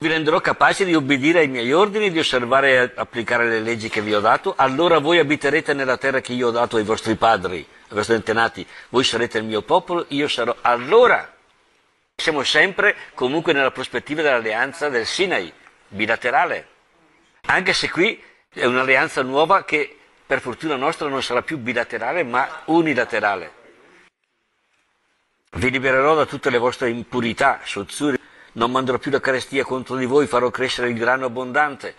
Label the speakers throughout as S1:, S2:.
S1: vi renderò capaci di obbedire ai miei ordini di osservare e applicare le leggi che vi ho dato, allora voi abiterete nella terra che io ho dato ai vostri padri, ai vostri antenati, voi sarete il mio popolo, io sarò allora. Siamo sempre comunque nella prospettiva dell'alleanza del Sinai, bilaterale, anche se qui è un'alleanza nuova che per fortuna nostra non sarà più bilaterale ma unilaterale. Vi libererò da tutte le vostre impurità, sozzure, non manderò più la carestia contro di voi, farò crescere il grano abbondante.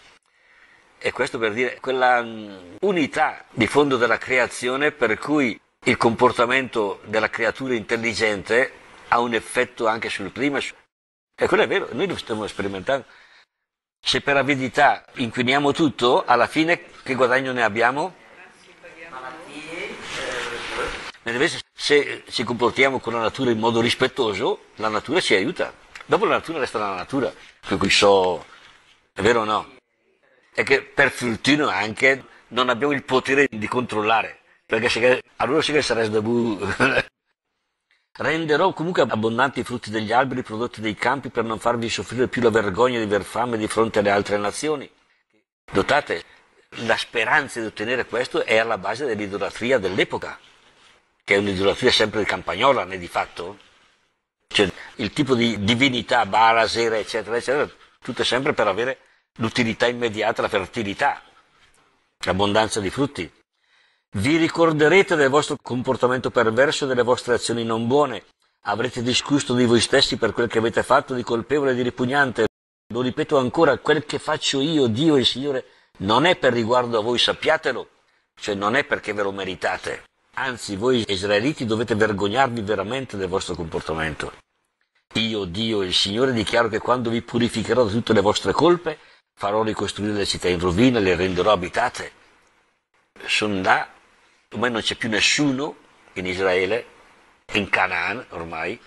S1: E questo per dire quella mm, unità di fondo della creazione per cui il comportamento della creatura intelligente ha un effetto anche sul clima. E quello è vero, noi lo stiamo sperimentando. Se per avidità inquiniamo tutto, alla fine che guadagno ne abbiamo? Malattie. Eh, eh. se ci comportiamo con la natura in modo rispettoso, la natura ci aiuta. Dopo la natura resta la natura, per cui so, è vero o no? È che per fortuna anche non abbiamo il potere di controllare, perché se, allora sì che sarebbe bu... Renderò comunque abbondanti i frutti degli alberi prodotti dei campi per non farvi soffrire più la vergogna di aver fame di fronte alle altre nazioni. Dotate, la speranza di ottenere questo è alla base dell'idolatria dell'epoca, che è un'idolatria sempre campagnola, né di fatto. Cioè, il tipo di divinità, Barasera, eccetera, eccetera, tutte sempre per avere l'utilità immediata, la fertilità, l'abbondanza di frutti. Vi ricorderete del vostro comportamento perverso e delle vostre azioni non buone. Avrete discusso di voi stessi per quel che avete fatto di colpevole e di ripugnante. Lo ripeto ancora, quel che faccio io, Dio e il Signore, non è per riguardo a voi, sappiatelo, cioè non è perché ve lo meritate. Anzi, voi israeliti dovete vergognarvi veramente del vostro comportamento. Io, Dio, il Signore, dichiaro che quando vi purificherò da tutte le vostre colpe, farò ricostruire le città in rovina, le renderò abitate. Sono là, ormai non c'è più nessuno in Israele, in Canaan ormai,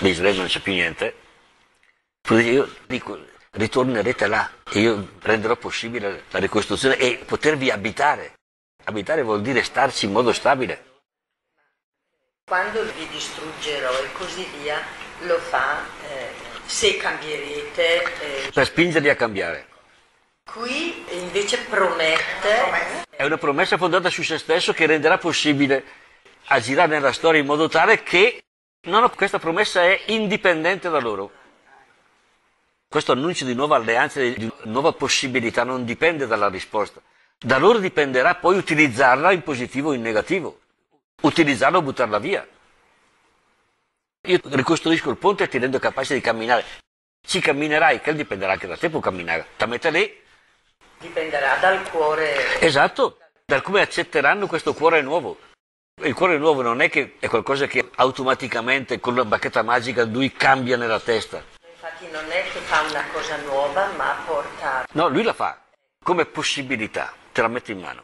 S1: in Israele non c'è più niente. Io dico, ritornerete là e io renderò possibile la ricostruzione e potervi abitare. Abitare vuol dire starci in modo stabile. Quando vi distruggerò e così via, lo fa eh, se cambierete. Eh. Per spingerli a cambiare. Qui invece promette. È una promessa fondata su se stesso che renderà possibile agirare nella storia in modo tale che no, no, questa promessa è indipendente da loro. Questo annuncio di nuova alleanza, di nuova possibilità, non dipende dalla risposta. Da loro dipenderà poi utilizzarla in positivo o in negativo utilizzarla o buttarla via. Io ricostruisco il ponte e ti rendo capace di camminare. Ci camminerai, che dipenderà anche da te, può camminare. Ti mette lì. Dipenderà dal cuore. Esatto, dal come accetteranno questo cuore nuovo. Il cuore nuovo non è che è qualcosa che automaticamente con una bacchetta magica lui cambia nella testa. Infatti non è che fa una cosa nuova, ma porta... No, lui la fa come possibilità, te la mette in mano,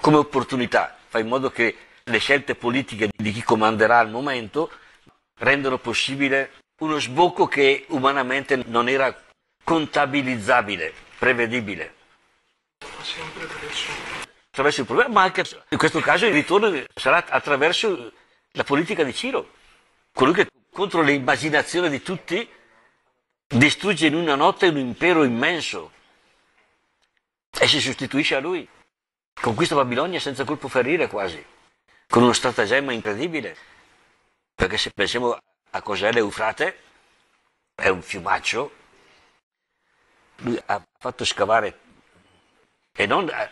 S1: come opportunità, fa in modo che le scelte politiche di chi comanderà al momento rendono possibile uno sbocco che umanamente non era contabilizzabile, prevedibile. attraverso il problema, ma anche in questo caso il ritorno sarà attraverso la politica di Ciro, colui che contro l'immaginazione di tutti distrugge in una notte un impero immenso e si sostituisce a lui. Conquista Babilonia senza colpo ferire quasi con uno stratagemma incredibile, perché se pensiamo a cos'è l'Eufrate, è un fiumaccio, lui ha fatto scavare, e non eh,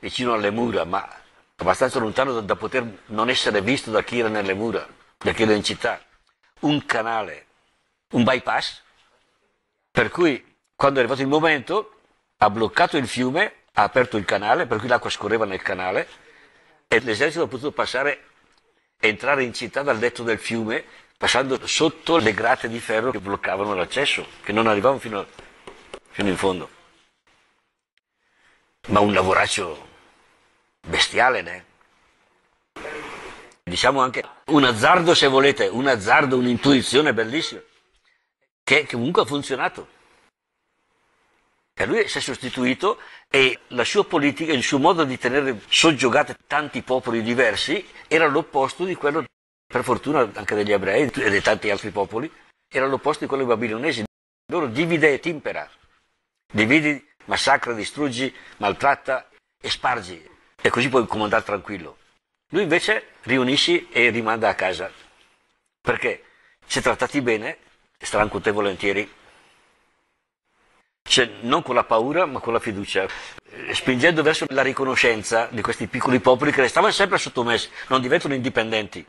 S1: vicino alle mura, ma abbastanza lontano da, da poter non essere visto da chi era nelle mura, da chi era in città, un canale, un bypass, per cui quando è arrivato il momento ha bloccato il fiume, ha aperto il canale, per cui l'acqua scorreva nel canale, e l'esercito ha potuto passare, entrare in città dal letto del fiume, passando sotto le grate di ferro che bloccavano l'accesso, che non arrivavano fino, a, fino in fondo. Ma un lavoraccio bestiale, né? diciamo anche un azzardo se volete, un azzardo, un'intuizione bellissima, che comunque ha funzionato. E lui si è sostituito e la sua politica, il suo modo di tenere soggiogati tanti popoli diversi era l'opposto di quello, per fortuna anche degli ebrei e di tanti altri popoli, era l'opposto di quello dei babilonesi. Loro divide e timpera, dividi, massacra, distruggi, maltratta e spargi e così puoi comandare tranquillo. Lui invece riunisci e rimanda a casa perché se trattati bene staranno con te volentieri cioè non con la paura ma con la fiducia, spingendo verso la riconoscenza di questi piccoli popoli che restavano sempre sottomessi, non diventano indipendenti.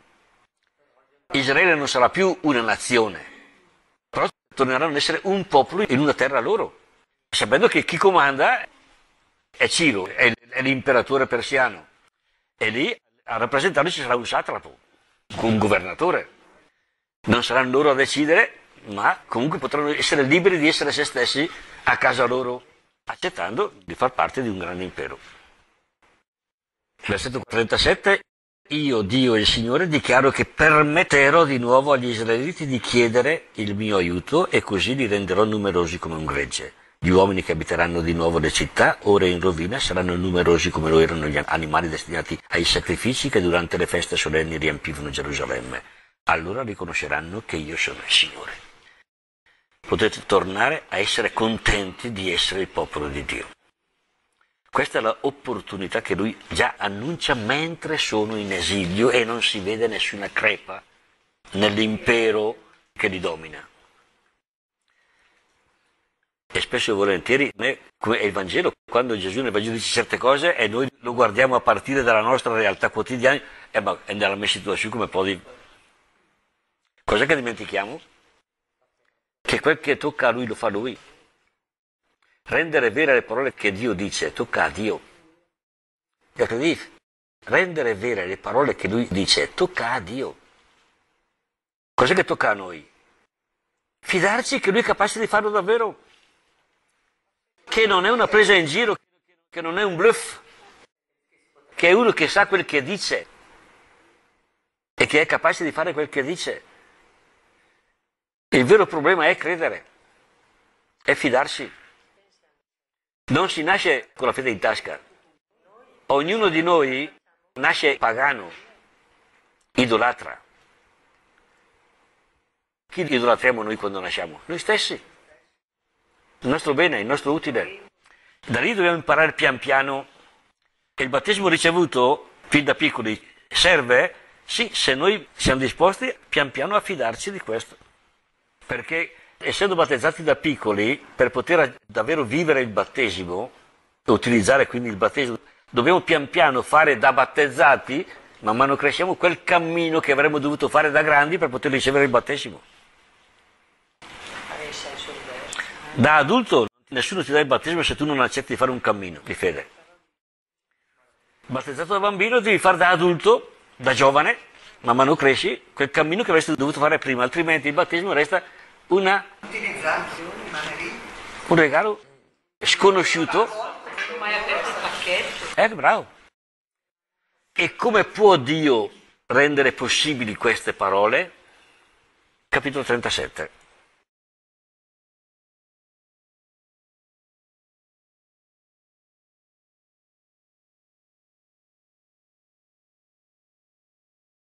S1: Israele non sarà più una nazione, però torneranno ad essere un popolo in una terra loro, sapendo che chi comanda è Ciro, è l'imperatore persiano, e lì a rappresentarlo ci sarà un satrapo, un governatore. Non saranno loro a decidere, ma comunque potranno essere liberi di essere se stessi a casa loro, accettando di far parte di un grande impero. Versetto 37. Io, Dio e il Signore, dichiaro che permetterò di nuovo agli israeliti di chiedere il mio aiuto e così li renderò numerosi come un gregge. Gli uomini che abiteranno di nuovo le città, ora in rovina, saranno numerosi come lo erano gli animali destinati ai sacrifici che durante le feste solenni riempivano Gerusalemme. Allora riconosceranno che io sono il Signore potete tornare a essere contenti di essere il popolo di Dio. Questa è l'opportunità che lui già annuncia mentre sono in esilio e non si vede nessuna crepa nell'impero che li domina. E spesso e volentieri è il Vangelo, quando Gesù nel Vangelo dice certe cose e noi lo guardiamo a partire dalla nostra realtà quotidiana, e eh, ma è nella mia su come può dire. Cosa che dimentichiamo? che quel che tocca a lui lo fa lui. Rendere vere le parole che Dio dice tocca a Dio. Rendere vere le parole che lui dice tocca a Dio. Cos'è che tocca a noi? Fidarci che lui è capace di farlo davvero, che non è una presa in giro, che non è un bluff, che è uno che sa quel che dice e che è capace di fare quel che dice. Il vero problema è credere, è fidarsi. Non si nasce con la fede in tasca. Ognuno di noi nasce pagano, idolatra. Chi idolatriamo noi quando nasciamo? Noi stessi. Il nostro bene, il nostro utile. Da lì dobbiamo imparare pian piano che il battesimo ricevuto fin da piccoli serve, sì, se noi siamo disposti pian piano a fidarci di questo perché essendo battezzati da piccoli, per poter davvero vivere il battesimo, utilizzare quindi il battesimo, dobbiamo pian piano fare da battezzati, man mano cresciamo, quel cammino che avremmo dovuto fare da grandi per poter ricevere il battesimo. Da adulto nessuno ti dà il battesimo se tu non accetti di fare un cammino di fede. Battezzato da bambino devi fare da adulto, da giovane, man mano cresci, quel cammino che avresti dovuto fare prima, altrimenti il battesimo resta una un regalo sconosciuto. Eh, bravo. E come può Dio rendere possibili queste parole? Capitolo 37.